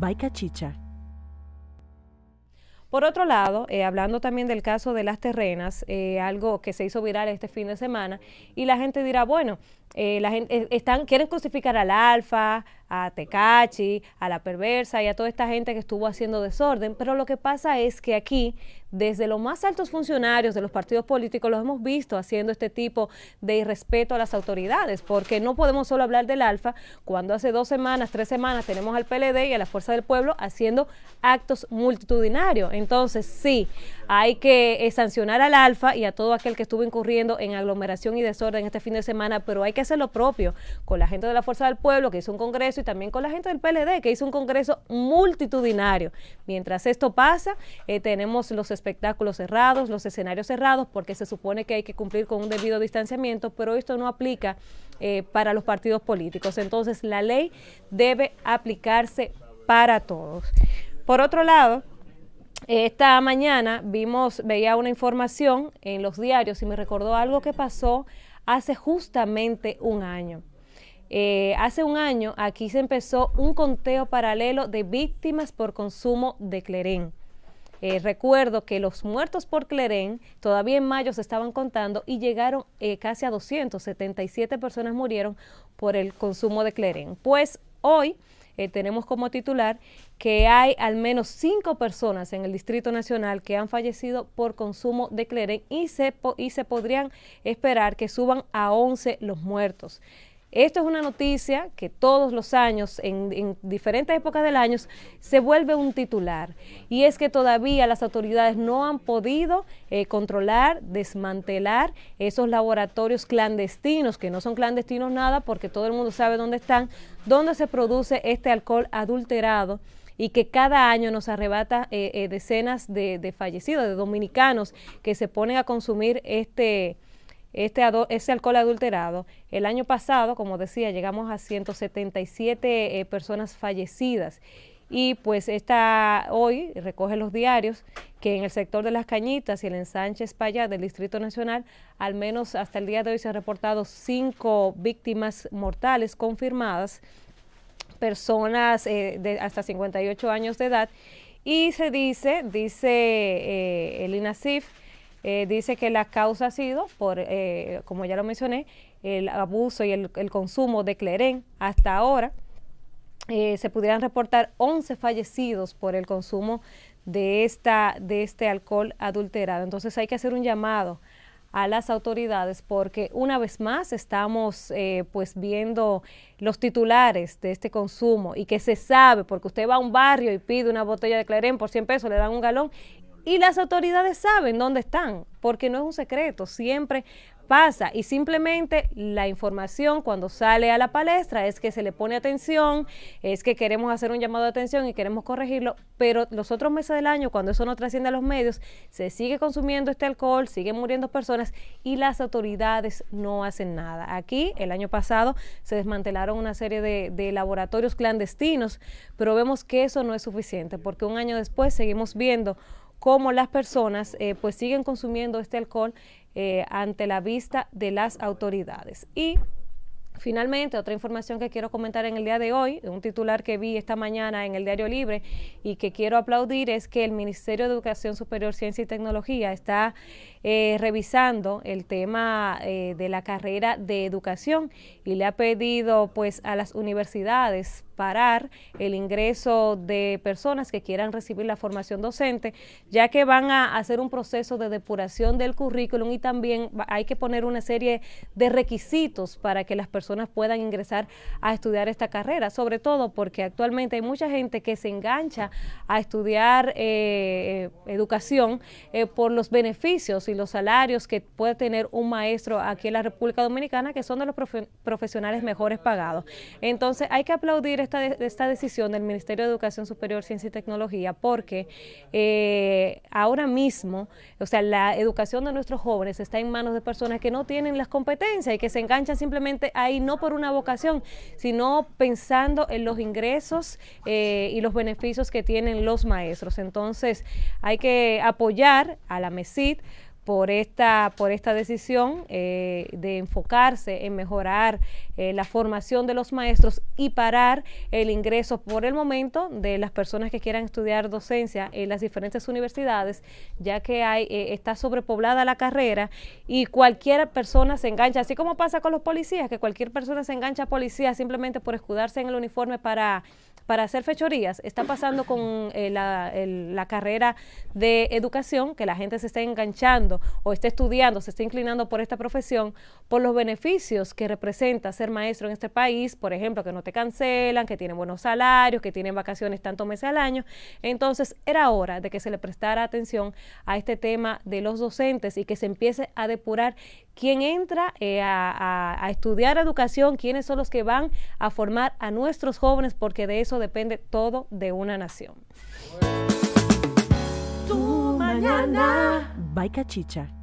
Bye, cachicha. Por otro lado, eh, hablando también del caso de las terrenas, eh, algo que se hizo viral este fin de semana, y la gente dirá, bueno, eh, la gente, están, quieren crucificar al Alfa, a Tecachi, a la perversa y a toda esta gente que estuvo haciendo desorden, pero lo que pasa es que aquí, desde los más altos funcionarios de los partidos políticos, los hemos visto haciendo este tipo de irrespeto a las autoridades, porque no podemos solo hablar del Alfa, cuando hace dos semanas, tres semanas, tenemos al PLD y a la Fuerza del Pueblo haciendo actos multitudinarios. Entonces, sí, hay que eh, sancionar al Alfa y a todo aquel que estuvo incurriendo en aglomeración y desorden este fin de semana, pero hay que hacer lo propio con la gente de la Fuerza del Pueblo, que hizo un congreso, y también con la gente del PLD, que hizo un Congreso multitudinario. Mientras esto pasa, eh, tenemos los espectáculos cerrados, los escenarios cerrados, porque se supone que hay que cumplir con un debido distanciamiento, pero esto no aplica eh, para los partidos políticos. Entonces, la ley debe aplicarse para todos. Por otro lado, esta mañana vimos, veía una información en los diarios y me recordó algo que pasó hace justamente un año. Eh, hace un año aquí se empezó un conteo paralelo de víctimas por consumo de clerén. Eh, recuerdo que los muertos por clerén todavía en mayo se estaban contando y llegaron eh, casi a 277 personas murieron por el consumo de clerén. Pues hoy tenemos como titular que hay al menos cinco personas en el Distrito Nacional que han fallecido por consumo de cleren y se, y se podrían esperar que suban a 11 los muertos. Esto es una noticia que todos los años, en, diferentes épocas del año, se vuelve un titular. Y es que todavía las autoridades no han podido eh, controlar, desmantelar esos laboratorios clandestinos, que no son clandestinos nada porque todo el mundo sabe dónde están, dónde se produce este alcohol adulterado y que cada año nos arrebata eh, eh, decenas de, fallecidos, de dominicanos que se ponen a consumir este este, ese alcohol adulterado. El año pasado, como decía, llegamos a 177 eh, personas fallecidas. Y pues esta hoy recoge los diarios que en el sector de las cañitas y el ensanche allá del Distrito Nacional, al menos hasta el día de hoy se han reportado cinco víctimas mortales confirmadas, personas eh, de hasta 58 años de edad. Y se dice, dice eh, Elina el INASIF, eh, dice que la causa ha sido, por, eh, como ya lo mencioné, el abuso y el, consumo de cleren hasta ahora. Eh, se pudieran reportar 11 fallecidos por el consumo de, esta, de este alcohol adulterado. Entonces hay que hacer un llamado a las autoridades porque una vez más estamos pues viendo los titulares de este consumo y que se sabe porque usted va a un barrio y pide una botella de Clarén por 100 pesos, le dan un galón y las autoridades saben dónde están, porque no es un secreto, siempre pasa y simplemente la información cuando sale a la palestra es que se le pone atención, es que queremos hacer un llamado de atención y queremos corregirlo, pero los otros meses del año cuando eso no trasciende a los medios, se sigue consumiendo este alcohol, siguen muriendo personas y las autoridades no hacen nada. Aquí el año pasado se desmantelaron una serie de, de laboratorios clandestinos, pero vemos que eso no es suficiente porque un año después seguimos viendo cómo las personas eh, pues siguen consumiendo este alcohol eh, ante la vista de las autoridades. Y Finalmente, otra información que quiero comentar en el día de hoy, un titular que vi esta mañana en el Diario Libre y que quiero aplaudir es que el Ministerio de Educación Superior, Ciencia y Tecnología está eh, revisando el tema eh, de la carrera de educación y le ha pedido pues a las universidades parar el ingreso de personas que quieran recibir la formación docente, ya que van a hacer un proceso de depuración del currículum y también hay que poner una serie de requisitos para que las personas puedan ingresar a estudiar esta carrera, sobre todo porque actualmente hay mucha gente que se engancha a estudiar eh, educación por los beneficios y los salarios que puede tener un maestro aquí en la República Dominicana, que son de los profesionales mejores pagados. Entonces, hay que aplaudir esta, decisión del Ministerio de Educación Superior, Ciencia y Tecnología, porque eh, ahora mismo, o sea, la educación de nuestros jóvenes está en manos de personas que no tienen las competencias y que se enganchan simplemente ahí, no por una vocación, sino pensando en los ingresos eh, y los beneficios que tienen los maestros. Entonces, hay que apoyar a la MESID por esta, por esta decisión eh, de enfocarse en mejorar eh, la formación de los maestros y parar el ingreso por el momento de las personas que quieran estudiar docencia en las diferentes universidades, ya que hay, eh, está sobrepoblada la carrera y cualquier persona se engancha, así como pasa con los policías, que cualquier persona se engancha a policía simplemente por escudarse en el uniforme para para hacer fechorías. Está pasando con eh, la, la, carrera de educación, que la gente se está enganchando o está estudiando, se está inclinando por esta profesión, por los beneficios que representa ser maestro en este país, por ejemplo, que no te cancelan, que tienen buenos salarios, que tienen vacaciones tantos meses al año. Entonces, era hora de que se le prestara atención a este tema de los docentes y que se empiece a depurar quién entra eh, a, estudiar educación, quiénes son los que van a formar a nuestros jóvenes, porque de eso depende todo de una nación. Tu mañana. Baica Chicha.